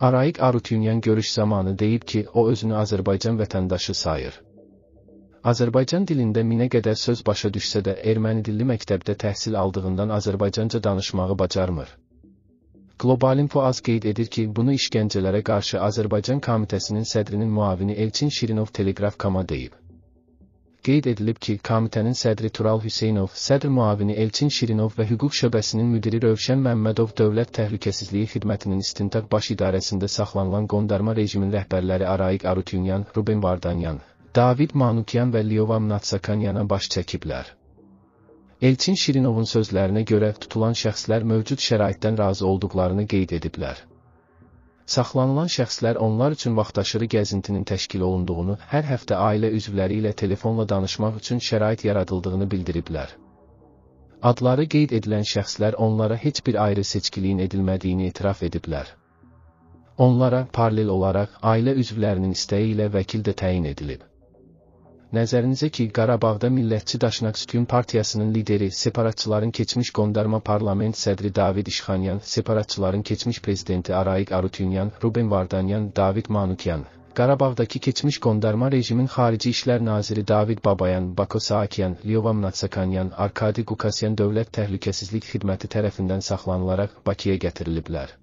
Araik Arutyunyan görüş zamanı deyib ki, o özünü Azərbaycan vətəndaşı sayır. Azərbaycan dilində minə qədər söz başa düşsə də erməni dilli məktəbdə təhsil aldığından Azərbaycanca danışmağı bacarmır. Globalinfo az qeyd edir ki, bunu işgəncələrə qarşı Azərbaycan Komitəsinin sədrinin müavini Elçin Şirinov Teleqraf Kama deyib qeyd edilib ki, komitənin sədri Tural Hüseynov, sədr müavini Elçin Şirinov və hüquq şöbəsinin müdiri Rövşən Məmmədov Dövlət Təhlükəsizliyi Xidmətinin İstintaq Baş İdarəsində saxlanılan qondarma rejimin rəhbərləri Arayik Arutyunyan, Ruben Vardanyan, David Manukyan və Liovam Natsakanyana baş çəkiblər. Elçin Şirinovun sözlərinə görə tutulan şəxslər mövcud şəraitdən razı olduqlarını qeyd ediblər. Saxlanılan şəxslər onlar üçün vaxtaşırı gəzintinin təşkil olunduğunu, hər həftə ailə üzvləri ilə telefonla danışmaq üçün şərait yaradıldığını bildiriblər. Adları qeyd edilən şəxslər onlara heç bir ayrı seçkiliyin edilmədiyini etiraf ediblər. Onlara paralel olaraq ailə üzvlərinin istəyi ilə vəkil də təyin edilib. Nəzərinizə ki, Qarabağda Millətçi Daşnakskün Partiyasının lideri, separatçıların keçmiş qondarma parlament sədri David İşxanyan, separatçıların keçmiş prezidenti Araik Arutunyan, Ruben Vardanyan, David Manukyan, Qarabağdakı keçmiş qondarma rejimin xarici işlər naziri David Babayan, Bako Saakyan, Lyovam Natsakanyan, Arkadi Qukasyan Dövlət Təhlükəsizlik Xidməti tərəfindən saxlanılaraq Bakıya gətiriliblər.